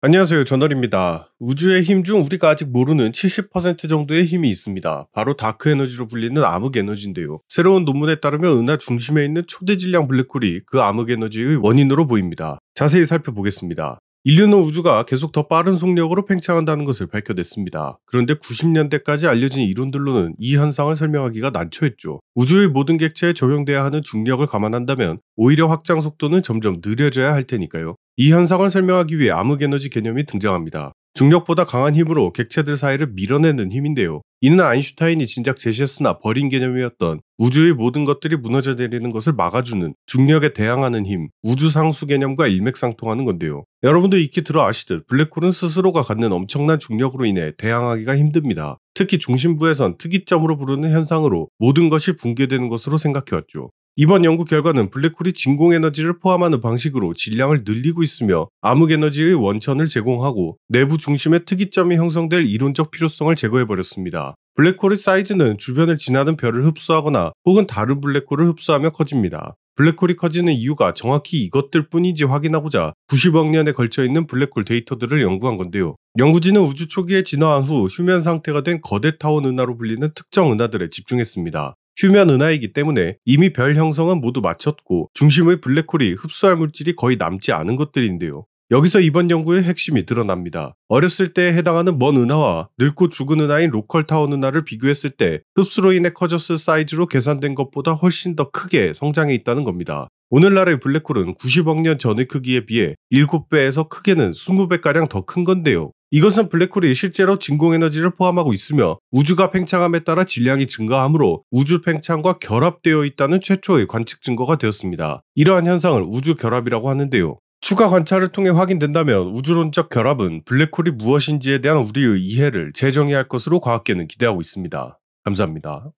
안녕하세요. 전널입니다 우주의 힘 중 우리가 아직 모르는 70% 정도의 힘이 있습니다. 바로 다크 에너지로 불리는 암흑 에너지인데요. 새로운 논문에 따르면 은하 중심에 있는 초대 질량 블랙홀이 그 암흑 에너지의 원인으로 보입니다. 자세히 살펴보겠습니다. 인류는 우주가 계속 더 빠른 속력으로 팽창한다는 것을 밝혀냈습니다. 그런데 90년대까지 알려진 이론들로는 이 현상을 설명하기가 난처했죠. 우주의 모든 객체에 적용돼야 하는 중력을 감안한다면 오히려 확장 속도는 점점 느려져야 할 테니까요. 이 현상을 설명하기 위해 암흑에너지 개념이 등장합니다. 중력보다 강한 힘으로 객체들 사이를 밀어내는 힘인데요. 이는 아인슈타인이 진작 제시했으나 버린 개념이었던 우주의 모든 것들이 무너져 내리는 것을 막아주는 중력에 대항하는 힘, 우주 상수 개념과 일맥상통하는 건데요. 여러분도 익히 들어 아시듯 블랙홀은 스스로가 갖는 엄청난 중력으로 인해 대항하기가 힘듭니다. 특히 중심부에선 특이점으로 부르는 현상으로 모든 것이 붕괴되는 것으로 생각해왔죠. 이번 연구 결과는 블랙홀이 진공에너지를 포함하는 방식으로 질량을 늘리고 있으며 암흑에너지의 원천을 제공하고 내부 중심의 특이점이 형성될 이론적 필요성을 제거해버렸습니다. 블랙홀의 사이즈는 주변을 지나는 별을 흡수하거나 혹은 다른 블랙홀을 흡수하며 커집니다. 블랙홀이 커지는 이유가 정확히 이것들 뿐인지 확인하고자 90억 년에 걸쳐 있는 블랙홀 데이터들을 연구한 건데요. 연구진은 우주 초기에 진화한 후 휴면 상태가 된 거대 타원 은하로 불리는 특정 은하들에 집중했습니다. 휴면 은하이기 때문에 이미 별 형성은 모두 마쳤고 중심의 블랙홀이 흡수할 물질이 거의 남지 않은 것들인데요. 여기서 이번 연구의 핵심이 드러납니다. 어렸을 때에 해당하는 먼 은하와 늙고 죽은 은하인 로컬타운 은하를 비교했을 때 흡수로 인해 커졌을 사이즈로 계산된 것보다 훨씬 더 크게 성장해 있다는 겁니다. 오늘날의 블랙홀은 90억 년 전의 크기에 비해 7배에서 크게는 20배가량 더 큰 건데요. 이것은 블랙홀이 실제로 진공에너지를 포함하고 있으며 우주가 팽창함에 따라 질량이 증가하므로 우주 팽창과 결합되어 있다는 최초의 관측 증거가 되었습니다. 이러한 현상을 우주 결합이라고 하는데요. 추가 관찰을 통해 확인된다면 우주론적 결합은 블랙홀이 무엇인지에 대한 우리의 이해를 재정의할 것으로 과학계는 기대하고 있습니다. 감사합니다.